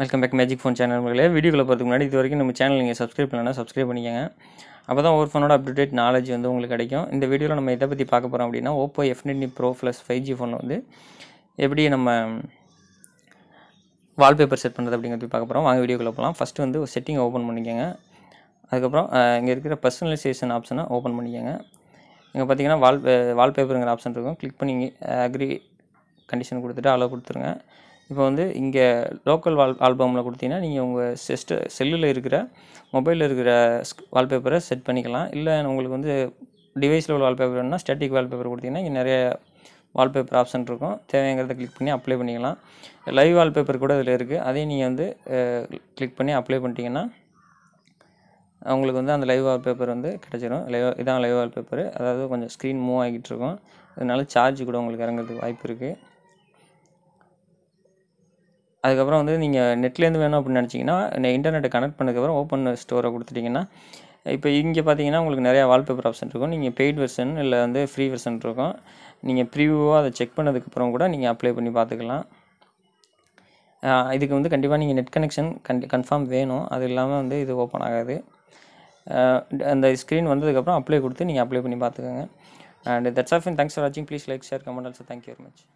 welcome back magic phone channel உங்களே வீடியோக்குள்ளே போகிறதுக்கு முன்னாடி இது வரைக்கும் நம்ம சேனல் நீங்கள் சப்ஸ்கிரைப் பண்ணலாம் சப்ஸ்கிரைப் பண்ணிக்கோங்க அப்போ தான் ஒரு ஃபோனோட அப்டேட் நாலேஜ் வந்து உங்களுக்கு கிடைக்கும் இந்த வீடியோவில் நம்ம இதை பற்றி பார்க்க போகிறோம் அப்படின்னா Oppo F pro plus five G phone வந்து எப்படி நம்ம வால்பேப்பர் செட் பண்ணுறது அப்படிங்கிறது பார்க்க போகிறோம் வாங்க வீடியோக்குள்ள போகலாம் ஃபஸ்ட்டு வந்து செட்டிங் ஓப்பன் பண்ணிக்கோங்க அதுக்கப்புறம் இங்கே இருக்கிற பர்சனலைசேஷன் ஆப்ஷனை ஓப்பன் பண்ணிக்கோங்க இங்கே பார்த்தீங்கன்னா வால் வால்பேப்பருங்கிற ஆப்ஷன் இருக்கும் கிளிக் பண்ணி அக்ரி கண்டிஷன் கொடுத்துட்டு அளவு கொடுத்துருங்க இப்போ வந்து இங்கே லோக்கல் வால் ஆல்பமில் கொடுத்தீங்கன்னா நீங்கள் உங்கள் செஸ்ட்டு செல்லில் இருக்கிற மொபைலில் இருக்கிற வால்பேப்பரை செட் பண்ணிக்கலாம் இல்லை உங்களுக்கு வந்து டிவைஸில் உள்ள வால்பேப்பர் வேணும்னா ஸ்டாட்டிக் வால்பேப்பர் கொடுத்தீங்கன்னா இங்கே நிறைய வால்பேப்பர் ஆப்ஷன் இருக்கும் தேவைங்கிறத கிளிக் பண்ணி அப்ளை பண்ணிக்கலாம் லைவ் வால்பேப்பர் கூட இதில் இருக்குது அதையும் நீங்கள் வந்து கிளிக் பண்ணி அப்ளை பண்ணிட்டீங்கன்னா அவங்களுக்கு வந்து அந்த லைவ் வால்பேப்பர் வந்து கிடச்சிரும் லைவ் இதான் லைவ் வால்பேப்பர் அதாவது கொஞ்சம் ஸ்க்ரீன் மூவ் ஆகிட்டு இருக்கும் அதனால சார்ஜ் கூட உங்களுக்கு இறங்குறதுக்கு வாய்ப்பு இருக்குது அதுக்கப்புறம் வந்து நீங்கள் நெட்லேருந்து வேணும் அப்படின்னு நினச்சிங்கன்னா இன்டர்நெட்டை கனெக்ட் பண்ணதுக்கப்புறம் ஓப்பன் ஸ்டோரை கொடுத்துட்டிங்கன்னா இப்போ இங்கே பார்த்தீங்கன்னா உங்களுக்கு நிறையா வால்பேப்பர் ஆப்ஷன் இருக்கும் நீங்கள் பெய்ட் வெர்ஷன் இல்லை வந்து ஃப்ரீ வெர்ஷன் இருக்கும் நீங்கள் ப்ரீவியூவாக அதை செக் பண்ணதுக்கப்புறம் கூட நீங்கள் அப்ளை பண்ணி பார்த்துக்கலாம் இதுக்கு வந்து கண்டிப்பாக நீங்கள் நெட் கனெக்ஷன் கன் கன்ஃபார்ம் வேணும் அது இல்லாமல் வந்து இது ஓப்பன் ஆகாது அந்த ஸ்க்ரீன் வந்ததுக்கப்புறம் அப்ளை கொடுத்து நீங்கள் அப்ளை பண்ணி பார்த்துக்கோங்க and that's off in thanks for வாட்சிங் please like share comment also thank you very much